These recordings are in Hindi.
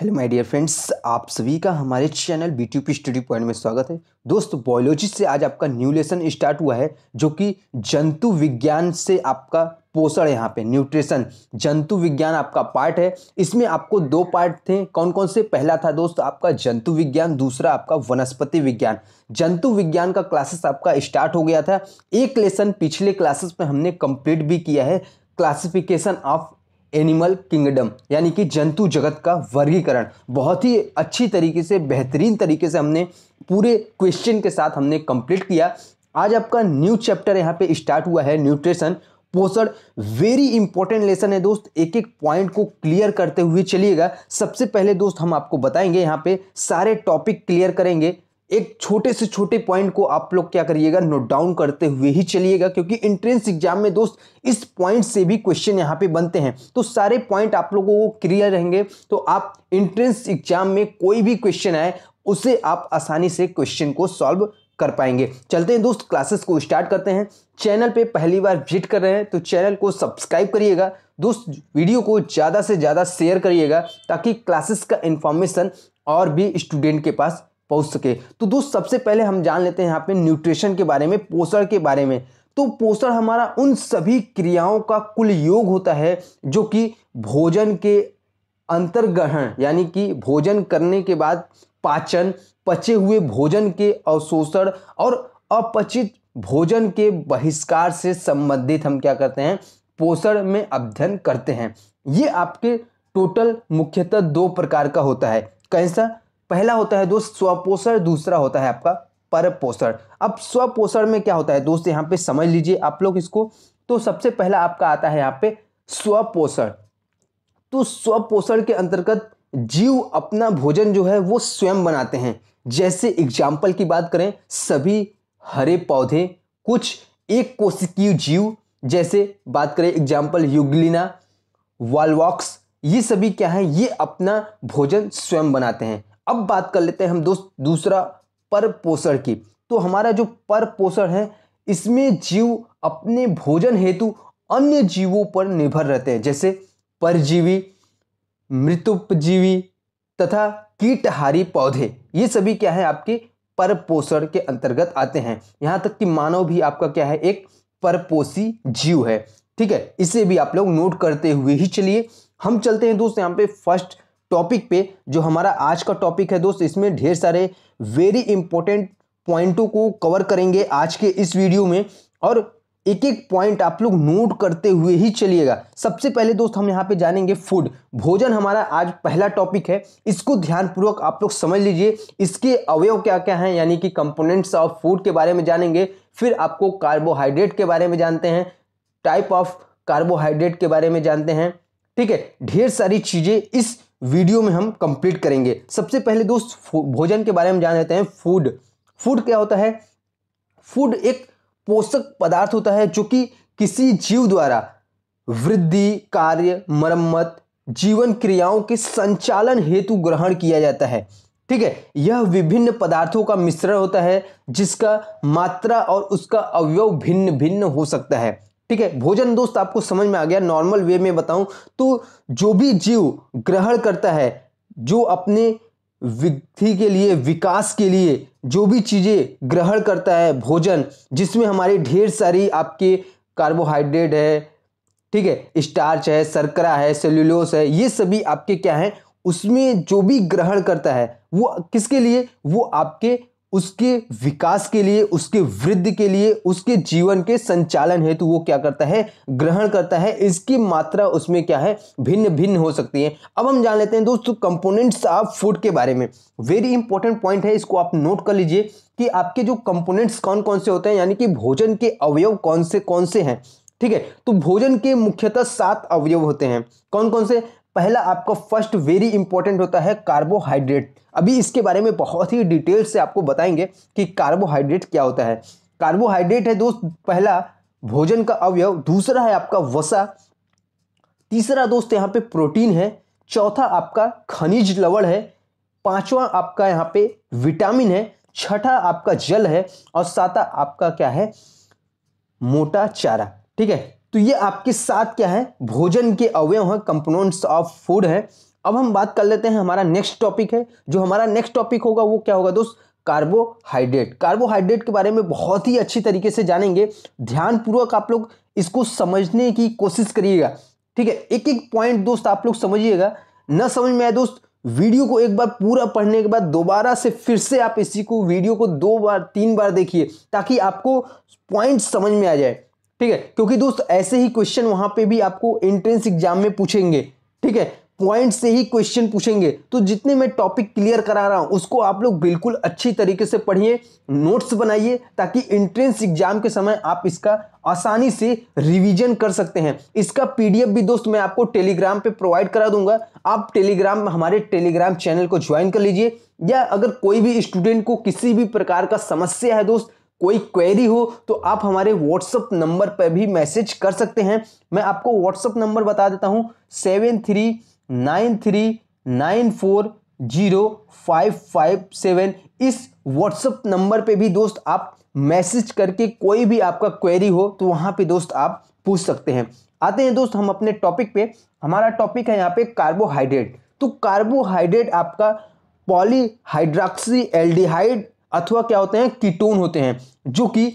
हेलो माय डियर फ्रेंड्स आप सभी का हमारे channel B T study point में स्वागत है दोस्तों बायोलॉजी से आज आपका न्यू लेसन स्टार्ट हुआ है जो कि जंतु विज्ञान से आपका पोषण यहाँ पे न्यूट्रिशन जंतु विज्ञान आपका पार्ट है इसमें आपको दो पार्ट थे कौन कौन से पहला था दोस्त आपका जंतु विज्ञान दूसरा आपका वनस्पति विज्ञान जंतु विज्ञान का क्लासेस आपका स्टार्ट हो गया था एक लेसन पिछले क्लासेस में हमने कंप्लीट भी किया है क्लासिफिकेशन ऑफ एनिमल किंगडम यानी कि जंतु जगत का वर्गीकरण बहुत ही अच्छी तरीके से बेहतरीन तरीके से हमने पूरे क्वेश्चन के साथ हमने कंप्लीट किया आज आपका न्यू चैप्टर यहाँ पे स्टार्ट हुआ है न्यूट्रिशन पोषण वेरी इंपॉर्टेंट लेसन है दोस्त एक एक पॉइंट को क्लियर करते हुए चलिएगा सबसे पहले दोस्त हम आपको बताएंगे यहाँ पे सारे टॉपिक क्लियर करेंगे एक छोटे से छोटे पॉइंट को आप लोग क्या करिएगा नोट डाउन करते हुए ही चलिएगा क्योंकि इंट्रेंस एग्जाम में दोस्त इस पॉइंट से भी क्वेश्चन यहाँ पे बनते हैं तो सारे पॉइंट आप लोगों को क्लियर रहेंगे तो आप इंट्रेंस एग्जाम में कोई भी क्वेश्चन आए उसे आप आसानी से क्वेश्चन को सॉल्व कर पाएंगे चलते हैं दोस्त क्लासेस को स्टार्ट करते हैं चैनल पे पहली बार विजिट कर रहे हैं तो चैनल को सब्सक्राइब करिएगा दोस्त वीडियो को ज़्यादा से ज़्यादा शेयर करिएगा ताकि क्लासेस का इन्फॉर्मेशन और भी स्टूडेंट के पास पहुंच सके तो दोस्त सबसे पहले हम जान लेते हैं यहाँ पे न्यूट्रिशन के बारे में पोषण के बारे में तो पोषण हमारा उन सभी क्रियाओं का कुल योग होता है जो कि भोजन के अंतर्ग्रहण यानी कि भोजन करने के बाद पाचन पचे हुए भोजन के अवशोषण और अपचित भोजन के बहिष्कार से संबंधित हम क्या करते हैं पोषण में अध्ययन करते हैं ये आपके टोटल मुख्यतः दो प्रकार का होता है कैसा पहला होता है दोस्त स्वपोषण दूसरा होता है आपका परपोषण अब स्वपोषण में क्या होता है दोस्त यहाँ पे समझ लीजिए आप लोग इसको तो सबसे पहला आपका आता है यहाँ पे स्वपोषण तो स्वपोषण के अंतर्गत जीव अपना भोजन जो है वो स्वयं बनाते हैं जैसे एग्जाम्पल की बात करें सभी हरे पौधे कुछ एक कोशिकीय जीव जैसे बात करें एग्जाम्पल युगलिना वालवॉक्स ये सभी क्या है ये अपना भोजन स्वयं बनाते हैं अब बात कर लेते हैं हम दोस्त दूसरा पर पोषण की तो हमारा जो पर पोषण है इसमें जीव अपने भोजन हेतु अन्य जीवों पर निर्भर रहते हैं जैसे परजीवी मृतुपजीवी तथा कीटहारी पौधे ये सभी क्या है आपके पर पोषण के अंतर्गत आते हैं यहाँ तक कि मानव भी आपका क्या है एक परपोषी जीव है ठीक है इसे भी आप लोग नोट करते हुए ही चलिए हम चलते हैं दोस्त यहाँ पे फर्स्ट टॉपिक पे जो हमारा आज का टॉपिक है दोस्त इसमें ढेर सारे वेरी इंपॉर्टेंट पॉइंटों को कवर करेंगे आज के इस वीडियो में और एक एक पॉइंट आप लोग नोट करते हुए ही चलिएगा सबसे पहले दोस्त हम यहाँ पे जानेंगे फूड भोजन हमारा आज पहला टॉपिक है इसको ध्यानपूर्वक आप लोग समझ लीजिए इसके अवयव क्या क्या हैं यानी कि कंपोनेंट्स ऑफ फूड के बारे में जानेंगे फिर आपको कार्बोहाइड्रेट के बारे में जानते हैं टाइप ऑफ कार्बोहाइड्रेट के बारे में जानते हैं ठीक है ढेर सारी चीज़ें इस वीडियो में हम कंप्लीट करेंगे सबसे पहले दोस्त भोजन के बारे में जान लेते हैं फूड फूड क्या होता है फूड एक पोषक पदार्थ होता है जो कि किसी जीव द्वारा वृद्धि कार्य मरम्मत जीवन क्रियाओं के संचालन हेतु ग्रहण किया जाता है ठीक है यह विभिन्न पदार्थों का मिश्रण होता है जिसका मात्रा और उसका अवयव भिन्न भिन्न हो सकता है ठीक है भोजन दोस्त आपको समझ में आ गया नॉर्मल वे में बताऊं तो जो भी जीव ग्रहण करता है जो अपने विधि के लिए विकास के लिए जो भी चीज़ें ग्रहण करता है भोजन जिसमें हमारे ढेर सारी आपके कार्बोहाइड्रेट है ठीक है स्टार्च है सरकरा है सेल्यूलोस है ये सभी आपके क्या हैं उसमें जो भी ग्रहण करता है वो किसके लिए वो आपके उसके विकास के लिए उसके वृद्धि के लिए उसके जीवन के संचालन हेतु वो क्या करता है ग्रहण करता है इसकी मात्रा उसमें क्या है भिन्न भिन्न हो सकती है अब हम जान लेते हैं दोस्तों कंपोनेंट्स ऑफ फूड के बारे में वेरी इंपॉर्टेंट पॉइंट है इसको आप नोट कर लीजिए कि आपके जो कंपोनेंट्स कौन कौन से होते हैं यानी कि भोजन के अवयव कौन से कौन से हैं ठीक है तो भोजन के मुख्यतः सात अवयव होते हैं कौन कौन से पहला आपका फर्स्ट वेरी इंपॉर्टेंट होता है कार्बोहाइड्रेट अभी इसके बारे में बहुत ही डिटेल से आपको बताएंगे कि कार्बोहाइड्रेट क्या होता है कार्बोहाइड्रेट है दोस्त पहला भोजन का अवयव दूसरा है आपका वसा तीसरा दोस्त यहाँ पे प्रोटीन है चौथा आपका खनिज लवण है पांचवा आपका यहाँ पे विटामिन है छठा आपका जल है और सातवा आपका क्या है मोटा चारा ठीक है तो ये आपके साथ क्या है भोजन के अवयव हैं कंपोनेंट्स ऑफ फूड है अब हम बात कर लेते हैं हमारा नेक्स्ट टॉपिक है जो हमारा नेक्स्ट टॉपिक होगा वो क्या होगा दोस्त कार्बोहाइड्रेट कार्बोहाइड्रेट के बारे में बहुत ही अच्छी तरीके से जानेंगे ध्यानपूर्वक आप लोग इसको समझने की कोशिश करिएगा ठीक है एक एक पॉइंट दोस्त आप लोग समझिएगा न समझ में आए दोस्त वीडियो को एक बार पूरा पढ़ने के बाद दोबारा से फिर से आप इसी को वीडियो को दो बार तीन बार देखिए ताकि आपको पॉइंट समझ में आ जाए ठीक है क्योंकि दोस्त ऐसे ही क्वेश्चन वहां पे भी आपको एंट्रेंस एग्जाम में पूछेंगे ठीक है पॉइंट से ही क्वेश्चन पूछेंगे तो जितने मैं टॉपिक क्लियर करा रहा हूँ उसको आप लोग बिल्कुल अच्छी तरीके से पढ़िए नोट्स बनाइए ताकि एंट्रेंस एग्जाम के समय आप इसका आसानी से रिवीजन कर सकते हैं इसका पीडीएफ भी दोस्त मैं आपको टेलीग्राम पे प्रोवाइड करा दूंगा आप टेलीग्राम हमारे टेलीग्राम चैनल को ज्वाइन कर लीजिए या अगर कोई भी स्टूडेंट को किसी भी प्रकार का समस्या है दोस्त कोई क्वेरी हो तो आप हमारे व्हाट्सअप नंबर पर भी मैसेज कर सकते हैं मैं आपको व्हाट्सअप नंबर बता देता हूँ seven three nine three nine four zero five five seven इस व्हाट्सअप नंबर पे भी दोस्त आप मैसेज करके कोई भी आपका क्वेरी हो तो वहाँ पे दोस्त आप पूछ सकते हैं आते हैं दोस्त हम अपने टॉपिक पे हमारा टॉपिक है यहाँ पे कार्बोहाइड्रेट तो कार्बोहाइड्रेट आपका पॉलीहाइड्रॉक्सी एल्डिहाइड अथवा क्या होते हैं कीटोन होते हैं जो कि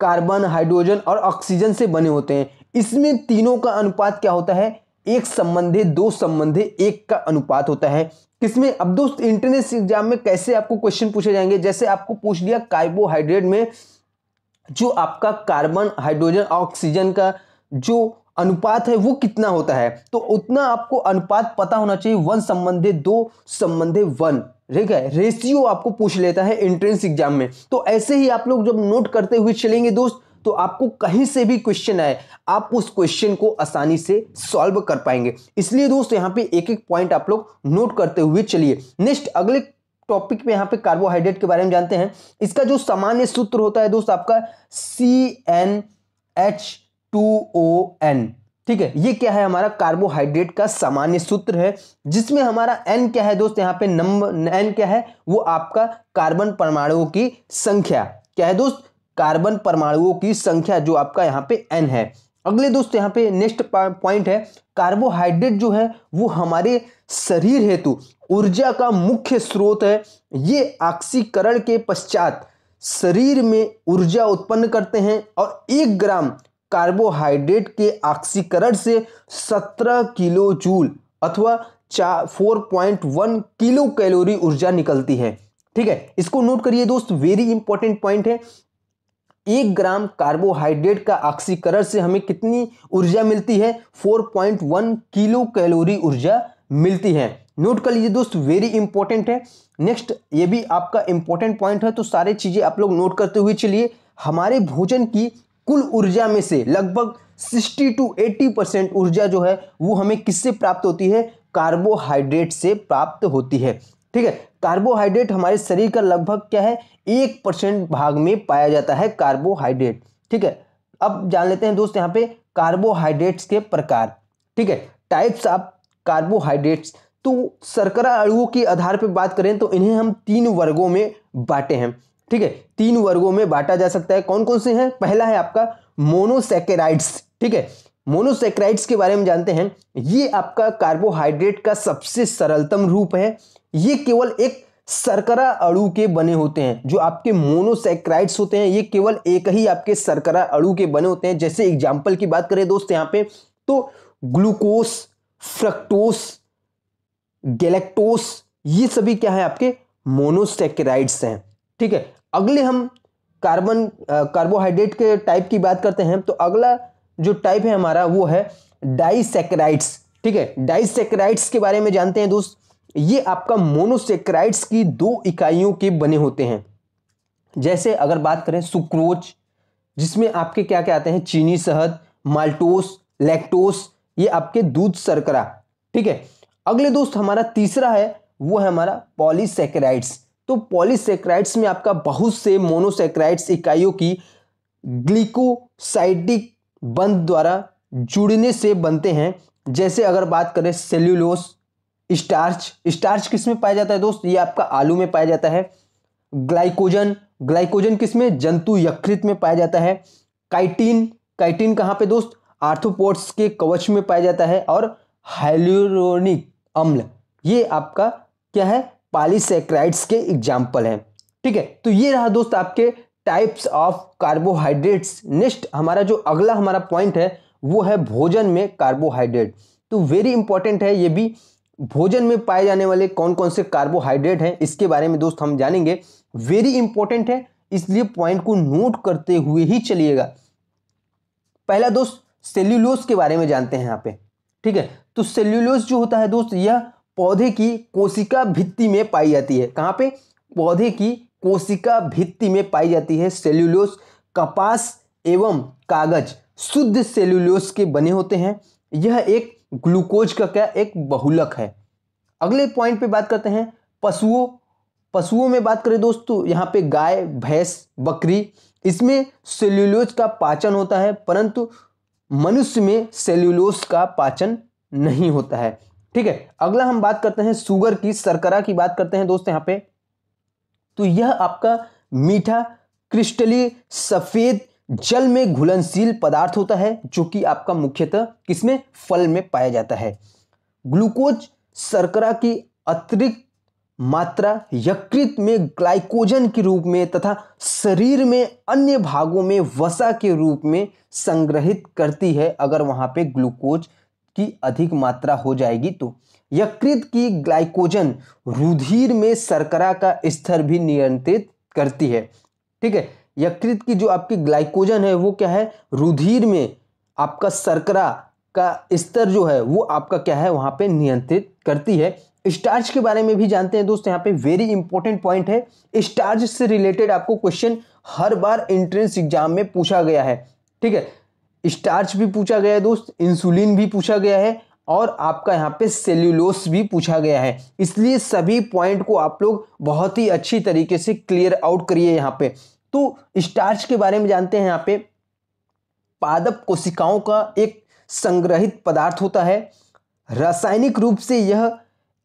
कार्बन हाइड्रोजन और ऑक्सीजन से बने होते हैं इसमें तीनों का अनुपात क्या होता है एक संबंधे दो संबंधे एक का अनुपात होता है किसमें अब दोस्त इंटरनेस एग्जाम में कैसे आपको क्वेश्चन पूछे जाएंगे जैसे आपको पूछ लिया कार्बोहाइड्रेट में जो आपका कार्बन हाइड्रोजन ऑक्सीजन का जो अनुपात है वो कितना होता है तो उतना आपको अनुपात पता होना चाहिए वन संबंधे दो संबंधे वन ठीक है रेशियो आपको पूछ लेता है एंट्रेंस एग्जाम में तो ऐसे ही आप लोग जब नोट करते हुए चलेंगे दोस्त तो आपको कहीं से भी क्वेश्चन आए आप उस क्वेश्चन को आसानी से सॉल्व कर पाएंगे इसलिए दोस्त यहाँ पे एक एक पॉइंट आप लोग नोट करते हुए चलिए नेक्स्ट अगले टॉपिक में यहाँ पे कार्बोहाइड्रेट के बारे में जानते हैं इसका जो सामान्य सूत्र होता है दोस्त आपका C N H two O N ठीक है ये क्या है हमारा कार्बोहाइड्रेट का सामान्य सूत्र है जिसमें हमारा एन क्या है दोस्त यहाँ पे नंबर एन क्या है वो आपका कार्बन परमाणुओं की संख्या क्या है दोस्त कार्बन परमाणुओं की संख्या जो आपका यहाँ पे एन है अगले दोस्त यहाँ पे नेक्स्ट पॉइंट है कार्बोहाइड्रेट जो है वो हमारे शरीर हेतु ऊर्जा का मुख्य स्रोत है ये ऑक्सीकरण के पश्चात शरीर में ऊर्जा उत्पन्न करते हैं और एक ग्राम कार्बोहाइड्रेट के ऑक्सीकरण से 17 किलो जूल अथवा चा 4.1 किलो कैलोरी ऊर्जा निकलती है ठीक है इसको नोट करिए दोस्त वेरी इंपॉर्टेंट पॉइंट है एक ग्राम कार्बोहाइड्रेट का ऑक्सीकरण से हमें कितनी ऊर्जा मिलती है 4.1 किलो कैलोरी ऊर्जा मिलती है नोट कर लीजिए दोस्त वेरी इंपॉर्टेंट है नेक्स्ट ये भी आपका इंपॉर्टेंट पॉइंट है तो सारे चीज़ें आप लोग नोट करते हुए चलिए हमारे भोजन की कुल ऊर्जा में से लगभग 60 टू 80 परसेंट ऊर्जा जो है वो हमें किससे प्राप्त होती है कार्बोहाइड्रेट से प्राप्त होती है ठीक है कार्बोहाइड्रेट हमारे शरीर का लगभग क्या है एक परसेंट भाग में पाया जाता है कार्बोहाइड्रेट ठीक है अब जान लेते हैं दोस्त यहाँ पे कार्बोहाइड्रेट्स के प्रकार ठीक है टाइप्स ऑफ कार्बोहाइड्रेट्स तो सरकरा अड़ुओं के आधार पर बात करें तो इन्हें हम तीन वर्गों में बांटे हैं ठीक है तीन वर्गों में बांटा जा सकता है कौन कौन से हैं पहला है आपका मोनोसेकेराइड्स ठीक है मोनोसेक्राइड्स के बारे में जानते हैं ये आपका कार्बोहाइड्रेट का सबसे सरलतम रूप है ये केवल एक सरकरा अड़ू के बने होते हैं जो आपके मोनोसेक्राइड्स होते हैं ये केवल एक ही आपके सरकरा अड़ू के बने होते हैं जैसे एग्जाम्पल की बात करें दोस्त यहाँ पे तो ग्लूकोस फ्रक्टोस गैलेक्टोस ये सभी क्या है आपके मोनोसेक्राइड्स हैं ठीक है अगले हम कार्बन कार्बोहाइड्रेट के टाइप की बात करते हैं तो अगला जो टाइप है हमारा वो है डाइसेक्राइड्स ठीक है डाइसेक्राइड्स के बारे में जानते हैं दोस्त ये आपका मोनोसेक्राइड्स की दो इकाइयों के बने होते हैं जैसे अगर बात करें सुक्रोज जिसमें आपके क्या क्या आते हैं चीनी शहद माल्टोस लैक्टोस ये आपके दूध शर्करा ठीक है अगले दोस्त हमारा तीसरा है वो है हमारा पॉलीसेक्राइड्स तो पॉलीसेक्राइड्स में आपका बहुत से मोनोसेक्राइड्स इकाइयों की ग्लिकोसाइडिक बंद द्वारा जुड़ने से बनते हैं जैसे अगर बात करें सेल्यूलोस स्टार्च स्टार्च किस में पाया जाता है दोस्त ये आपका आलू में पाया जाता है ग्लाइकोजन ग्लाइकोजन किस में जंतु यकृत में पाया जाता है काइटीन काइटीन कहाँ पे दोस्त आर्थोपोर्ट्स के कवच में पाया जाता है और हाइलोरोनिक अम्ल ये आपका क्या है पॉलीसेक्राइड्स के एग्जाम्पल हैं ठीक है तो ये रहा दोस्त आपके टाइप्स ऑफ कार्बोहाइड्रेट्स नेक्स्ट हमारा जो अगला हमारा पॉइंट है वो है भोजन में कार्बोहाइड्रेट तो वेरी इंपॉर्टेंट है ये भी भोजन में पाए जाने वाले कौन कौन से कार्बोहाइड्रेट हैं इसके बारे में दोस्त हम जानेंगे वेरी इंपॉर्टेंट है इसलिए पॉइंट को नोट करते हुए ही चलिएगा पहला दोस्त सेल्यूलोस के बारे में जानते हैं यहाँ पे ठीक है तो सेल्यूलोस जो होता है दोस्त यह पौधे की कोशिका भित्ति में पाई जाती है कहाँ पे पौधे की कोशिका भित्ति में पाई जाती है सेल्यूलोस कपास एवं कागज शुद्ध सेल्यूलोस के बने होते हैं यह एक ग्लूकोज का क्या एक बहुलक है अगले पॉइंट पे बात करते हैं पशुओं पशुओं में बात करें दोस्तों यहाँ पे गाय भैंस बकरी इसमें सेल्यूलोस का पाचन होता है परंतु मनुष्य में सेल्यूलोस का पाचन नहीं होता है ठीक है अगला हम बात करते हैं शुगर की सरकरा की बात करते हैं दोस्त यहाँ पे तो यह आपका मीठा क्रिस्टली सफेद जल में घुलनशील पदार्थ होता है जो कि आपका मुख्यतः किसमें फल में पाया जाता है ग्लूकोज सरकरा की अतिरिक्त मात्रा यकृत में ग्लाइकोजन के रूप में तथा शरीर में अन्य भागों में वसा के रूप में संग्रहित करती है अगर वहां पे ग्लूकोज की अधिक मात्रा हो जाएगी तो यकृत की ग्लाइकोजन रुधिर में सरकरा का स्तर भी नियंत्रित करती है ठीक है यकृत की जो आपकी ग्लाइकोजन है वो क्या है रुधिर में आपका सरकरा का स्तर जो है वो आपका क्या है वहाँ पे नियंत्रित करती है स्टार्च के बारे में भी जानते हैं दोस्तों यहाँ पे वेरी इंपॉर्टेंट पॉइंट है स्टार्च से रिलेटेड आपको क्वेश्चन हर बार एंट्रेंस एग्जाम में पूछा गया है ठीक है स्टार्च भी पूछा गया है दोस्त इंसुलिन भी पूछा गया है और आपका यहाँ पे सेल्यूलोस भी पूछा गया है इसलिए सभी पॉइंट को आप लोग बहुत ही अच्छी तरीके से क्लियर आउट करिए यहाँ पे तो स्टार्च के बारे में जानते हैं यहाँ पे पादप कोशिकाओं का एक संग्रहित पदार्थ होता है रासायनिक रूप से यह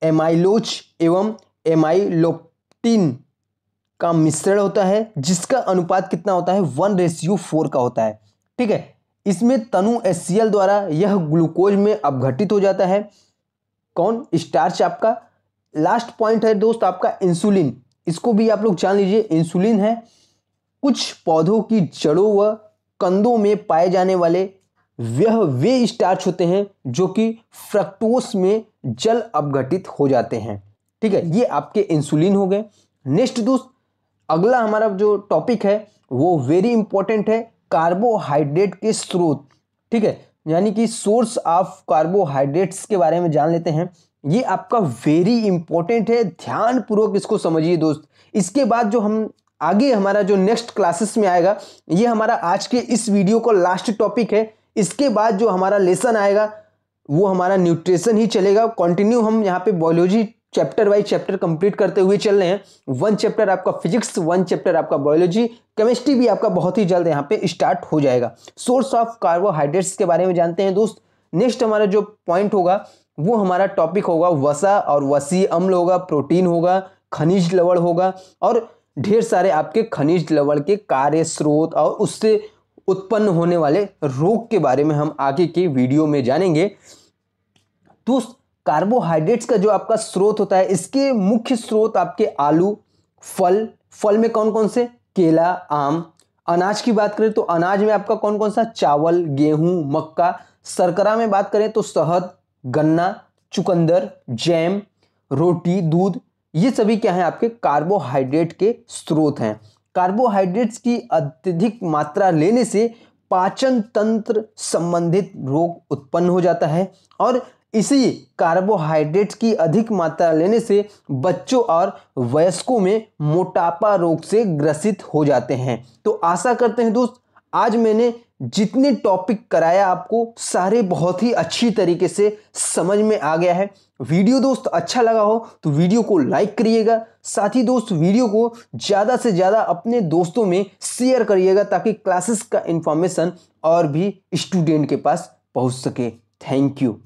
एमाइलोच एवं एमाइलोप्टीन का मिश्रण होता है जिसका अनुपात कितना होता है वन रेशियो फोर का होता है ठीक है इसमें तनु एस द्वारा यह ग्लूकोज में अपघटित हो जाता है कौन स्टार्च आपका लास्ट पॉइंट है दोस्त आपका इंसुलिन इसको भी आप लोग जान लीजिए इंसुलिन है कुछ पौधों की जड़ों व कंदों में पाए जाने वाले वह वे स्टार्च होते हैं जो कि फ्रक्टोस में जल अपघटित हो जाते हैं ठीक है ये आपके इंसुलिन हो गए नेक्स्ट दोस्त अगला हमारा जो टॉपिक है वो वेरी इंपॉर्टेंट है कार्बोहाइड्रेट के स्रोत ठीक है यानी कि सोर्स ऑफ कार्बोहाइड्रेट्स के बारे में जान लेते हैं ये आपका वेरी इंपॉर्टेंट है ध्यानपूर्वक इसको समझिए दोस्त इसके बाद जो हम आगे हमारा जो नेक्स्ट क्लासेस में आएगा ये हमारा आज के इस वीडियो का लास्ट टॉपिक है इसके बाद जो हमारा लेसन आएगा वो हमारा न्यूट्रिशन ही चलेगा कंटिन्यू हम यहाँ पे biology chapter wise chapter complete करते हुए चल रहे हैं वन चैप्टर आपका फिजिक्स वन चैप्टर आपका बायोलॉजी केमिस्ट्री भी आपका बहुत ही जल्द यहाँ पे स्टार्ट हो जाएगा सोर्स ऑफ कार्बोहाइड्रेट्स के बारे में जानते हैं दोस्त नेक्स्ट हमारा जो पॉइंट होगा वो हमारा टॉपिक होगा वसा और वसी अम्ल होगा प्रोटीन होगा खनिज लवण होगा और ढेर सारे आपके खनिज लवण के कार्य स्रोत और उससे उत्पन्न होने वाले रोग के बारे में हम आगे के वीडियो में जानेंगे दोस्त कार्बोहाइड्रेट्स का जो आपका स्रोत होता है इसके मुख्य स्रोत आपके आलू फल फल में कौन कौन से केला आम अनाज की बात करें तो अनाज में आपका कौन कौन सा चावल गेहूं मक्का सरकरा में बात करें तो शहद गन्ना चुकंदर जैम रोटी दूध ये सभी क्या है आपके कार्बोहाइड्रेट के स्रोत हैं कार्बोहाइड्रेट्स की अत्यधिक मात्रा लेने से पाचन तंत्र संबंधित रोग उत्पन्न हो जाता है और इसी कार्बोहाइड्रेट की अधिक मात्रा लेने से बच्चों और वयस्कों में मोटापा रोग से ग्रसित हो जाते हैं तो आशा करते हैं दोस्त आज मैंने जितने टॉपिक कराया आपको सारे बहुत ही अच्छी तरीके से समझ में आ गया है वीडियो दोस्त अच्छा लगा हो तो वीडियो को लाइक करिएगा साथ ही दोस्त वीडियो को ज़्यादा से ज़्यादा अपने दोस्तों में शेयर करिएगा ताकि क्लासेस का इन्फॉर्मेशन और भी स्टूडेंट के पास पहुंच सके थैंक यू